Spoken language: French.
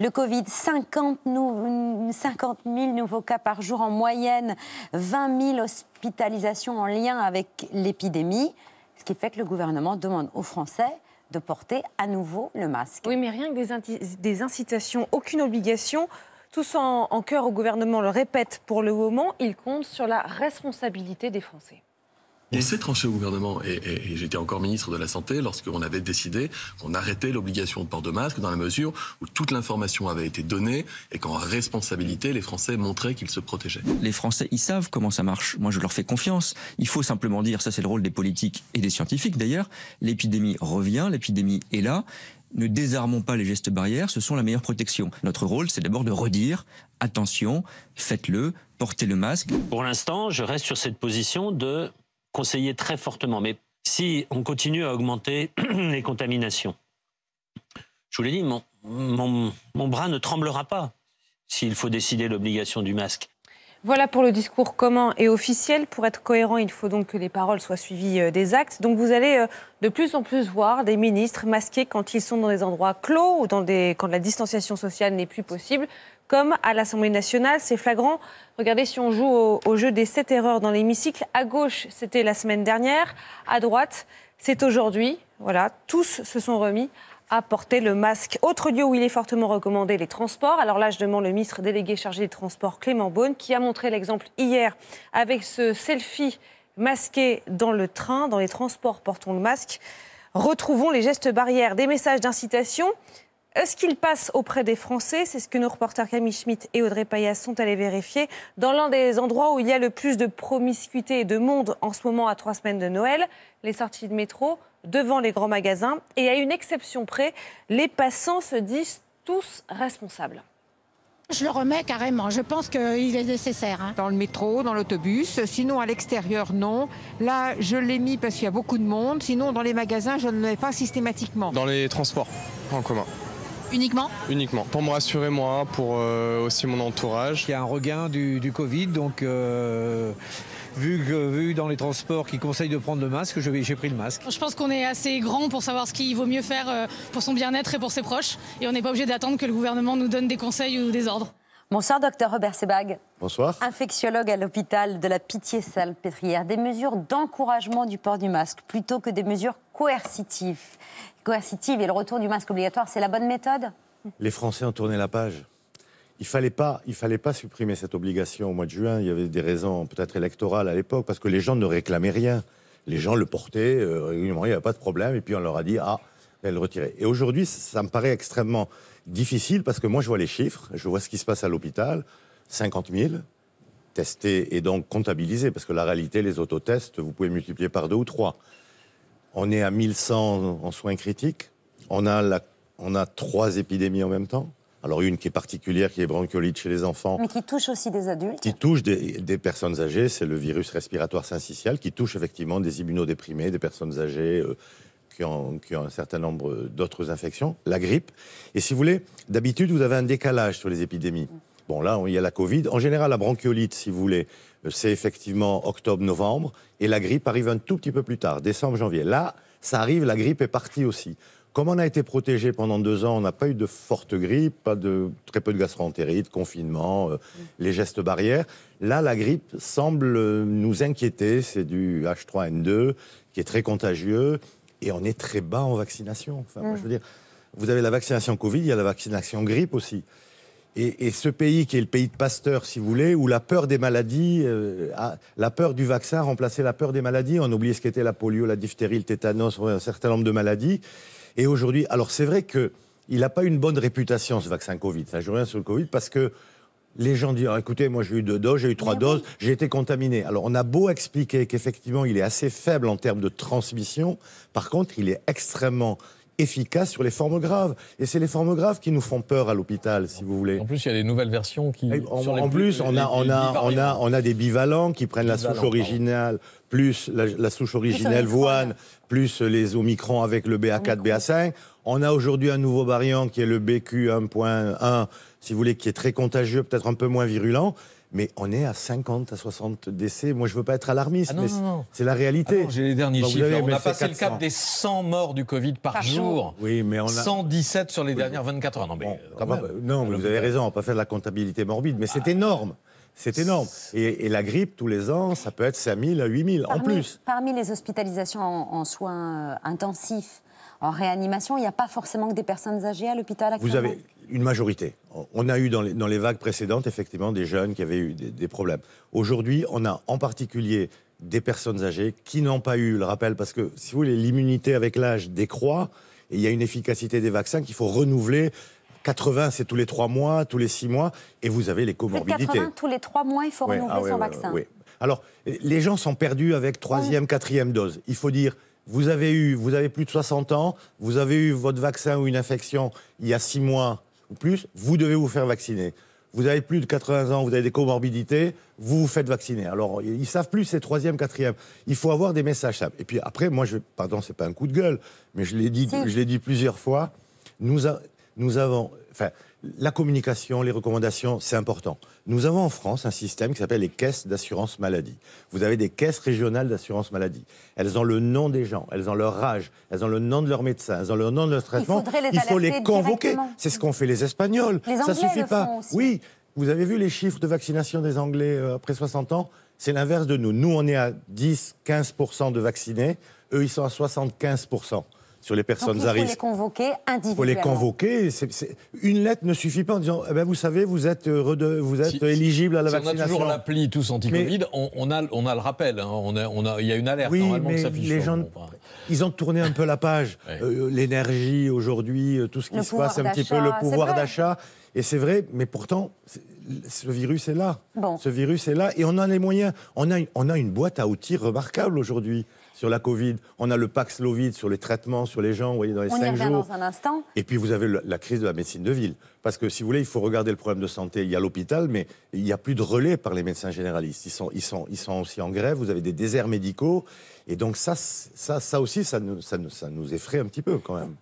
Le Covid, 50, 000 nouveaux cas par jour en moyenne, 20 000 hospitalisations en lien avec l'épidémie, ce qui fait que le gouvernement demande aux Français de porter à nouveau le masque. Oui, mais rien que des, incitations, aucune obligation. Tout en, en cœur au gouvernement le répète pour le moment, il compte sur la responsabilité des Français. On s'est tranché au gouvernement. Et, j'étais encore ministre de la Santé lorsqu'on avait décidé qu'on arrêtait l'obligation de port de masque dans la mesure où toute l'information avait été donnée et qu'en responsabilité, les Français montraient qu'ils se protégeaient. Les Français, ils savent comment ça marche. Moi, je leur fais confiance. Il faut simplement dire, ça c'est le rôle des politiques et des scientifiques d'ailleurs, l'épidémie revient, l'épidémie est là. Ne désarmons pas les gestes barrières, ce sont la meilleure protection. Notre rôle, c'est d'abord de redire attention, faites-le, portez le masque. Pour l'instant, je reste sur cette position de Conseiller très fortement. Mais si on continue à augmenter les contaminations, je vous l'ai dit, mon bras ne tremblera pas s'il faut décider l'obligation du masque. Voilà pour le discours commun et officiel. Pour être cohérent, il faut donc que les paroles soient suivies euh, des actes. Donc vous allez euh, de plus en plus voir des ministres masqués quand ils sont dans des endroits clos ou quand la distanciation sociale n'est plus possible, comme à l'Assemblée nationale. C'est flagrant. Regardez si on joue au jeu des sept erreurs dans l'hémicycle. À gauche, c'était la semaine dernière. À droite, c'est aujourd'hui. Voilà, tous se sont remis à porter le masque. Autre lieu où il est fortement recommandé, les transports. Alors là, je demande le ministre délégué chargé des Transports, Clément Beaune, qui a montré l'exemple hier avec ce selfie masqué dans le train, dans les transports, portons le masque. Retrouvons les gestes barrières, des messages d'incitation. Est-ce qu'il passe auprès des Français C'est ce que nos reporters Camille Schmitt et Audrey Payas sont allés vérifier dans l'un des endroits où il y a le plus de promiscuité et de monde en ce moment à trois semaines de Noël, les sorties de métro devant les grands magasins. Et à une exception près, les passants se disent tous responsables. Je le remets carrément. Je pense qu'il est nécessaire. Hein. Dans le métro, dans l'autobus. Sinon, à l'extérieur, non. Là, je l'ai mis parce qu'il y a beaucoup de monde. Sinon, dans les magasins, je ne l'ai pas systématiquement. Dans les transports en commun. Uniquement Uniquement. Pour me rassurer moi, pour euh, aussi mon entourage. Il y a un regain du, Covid, donc euh, vu, que, vu dans les transports qui conseillent de prendre le masque, j'ai pris le masque. Je pense qu'on est assez grand pour savoir ce qu'il vaut mieux faire euh, pour son bien-être et pour ses proches. Et on n'est pas obligé d'attendre que le gouvernement nous donne des conseils ou des ordres. Bonsoir, docteur Robert Sebag. Bonsoir. Infectiologue à l'hôpital de la Pitié-Salpêtrière. Des mesures d'encouragement du port du masque plutôt que des mesures coercitives. Coercitives et le retour du masque obligatoire, c'est la bonne méthode Les Français ont tourné la page. Il fallait fallait pas supprimer cette obligation au mois de juin. Il y avait des raisons peut-être électorales à l'époque parce que les gens ne réclamaient rien. Les gens le portaient euh, régulièrement, il n'y avait pas de problème. Et puis on leur a dit ah, elle le retirait. Et aujourd'hui, ça me paraît extrêmement difficile parce que moi je vois les chiffres, je vois ce qui se passe à l'hôpital, 50 000 testés et donc comptabilisés parce que la réalité, les autotests, vous pouvez multiplier par deux ou trois. On est à 1100 en soins critiques. On a, on a trois épidémies en même temps. Alors une qui est particulière, qui est bronchiolite chez les enfants. Mais qui touche aussi des adultes. Qui touche des, personnes âgées, c'est le virus respiratoire syncytial, qui touche effectivement des immunodéprimés, des personnes âgées euh, qui, qui, ont, un certain nombre d'autres infections, la grippe. Et si vous voulez, d'habitude, vous avez un décalage sur les épidémies. Bon, là, il y a la Covid. En général, la bronchiolite, si vous voulez, euh, c'est effectivement octobre-novembre, et la grippe arrive un tout petit peu plus tard, décembre-janvier. Là, ça arrive, la grippe est partie aussi. Comme on a été protégé pendant deux ans, on n'a pas eu de forte grippe, pas de très peu de gastroentérite, confinement, euh, mm. les gestes barrières. Là, la grippe semble nous inquiéter. C'est du H3N2 qui est très contagieux et on est très bas en vaccination. Enfin, je veux mm. dire, vous avez la vaccination Covid, il y a la vaccination grippe aussi. Et, ce pays qui est le pays de Pasteur, si vous voulez, où la peur des maladies, euh, la peur du vaccin remplacé la peur des maladies. On oublié ce qu'était la polio, la diphtérie, le tétanos, un certain nombre de maladies. Et aujourd'hui, alors c'est vrai qu'il n'a pas une bonne réputation ce vaccin Covid. Ça, joue rien sur le Covid parce que les gens disent ah, écoutez, moi j'ai eu deux doses, j'ai eu trois ah doses, j'ai été contaminé. Alors on a beau expliquer qu'effectivement il est assez faible en termes de transmission, par contre il est extrêmement efficace sur les formes graves. Et c'est les formes graves qui nous font peur à l'hôpital, si vous voulez. En plus, il y a des nouvelles versions qui. En, plus, on, a, on, a, on, a, on a des bivalents qui prennent la souche originale, plus la, souche originelle voine, plus les Omicron avec le BA4, BA5. On a aujourd'hui un nouveau variant qui est le BQ1.1, si vous voulez, qui est très contagieux, peut-être un peu moins virulent mais on est à 50 à 60 décès. Moi, je ne veux pas être alarmiste, ah mais c'est la réalité. Ah j'ai les derniers bah, chiffres. on a passé le cap des 100 morts du Covid par, ah jour. Oui, mais 117 sur les dernières 24 heures. Non, mais, euh, non, vous avez raison, on ne va pas faire de la comptabilité morbide, mais c'est énorme. C'est énorme. Et, la grippe, tous les ans, ça peut être 000 à 8000 en plus. Parmi les hospitalisations en, soins euh, intensifs, en réanimation, il n'y a pas forcément que des personnes âgées à l'hôpital Vous avez une majorité. On a eu dans les, dans les, vagues précédentes effectivement des jeunes qui avaient eu des, problèmes. Aujourd'hui, on a en particulier des personnes âgées qui n'ont pas eu le rappel parce que, si vous voulez, l'immunité avec l'âge décroît et il y a une efficacité des vaccins qu'il faut renouveler. 80, c'est tous les 3 mois, tous les 6 mois, et vous avez les comorbidités. 80, tous les 3 mois, il faut renouveler ah son vaccin. Alors, les gens sont perdus avec troisième, quatrième dose. Il faut dire, vous avez eu, vous avez plus de 60 ans, vous avez eu votre vaccin ou une infection il y a 6 mois, plus, vous devez vous faire vacciner. Vous avez plus de 80 ans, vous avez des comorbidités, vous vous faites vacciner. Alors, ils savent plus, c'est troisième, quatrième. Il faut avoir des messages simples. Et puis après, moi, je, pardon, c'est pas un coup de gueule, mais je l'ai dit, je dit plusieurs fois. Nous, nous avons, enfin, la communication, les recommandations, c'est important. Nous avons en France un système qui s'appelle les caisses d'assurance maladie. Vous avez des caisses régionales d'assurance maladie. Elles ont le nom des gens, elles ont leur âge, elles ont le nom de leurs médecins, elles ont le nom de leur traitement. Il, faut les convoquer. C'est ce qu'ont fait les Espagnols. Les Ça suffit pas. Oui, vous avez vu les chiffres de vaccination des Anglais euh, après 60 ans C'est l'inverse de nous. Nous, on est à 10-15% de vaccinés. Eux, ils sont à 75% sur les personnes Donc, il faut les convoquer individuellement. Il faut les convoquer. Une lettre ne suffit pas en disant eh ben, Vous savez, vous êtes, euh, vous êtes éligible à la vaccination. On a toujours l'appli tous anti-Covid, on, a, on a le rappel. Hein. il y a une alerte normalement mais que ça fiche Les gens, ils ont tourné un peu la page. Euh, l'énergie aujourd'hui, euh, tout ce qui se passe, un petit peu le pouvoir d'achat. Et c'est vrai, mais pourtant, ce virus est là. Ce virus est là et on a les moyens. On a une, on a une boîte à outils remarquable aujourd'hui sur la Covid. On a le Paxlovid sur les traitements, sur les gens, vous voyez, dans les on y jours. dans un instant. Et puis vous avez la crise de la médecine de ville. Parce que si vous voulez, il faut regarder le problème de santé. Il y a l'hôpital, mais il n'y a plus de relais par les médecins généralistes. Ils sont, ils, sont, ils sont aussi en grève. Vous avez des déserts médicaux. Et donc ça, ça, ça aussi, ça ça, nous, ça nous effraie un petit peu quand même.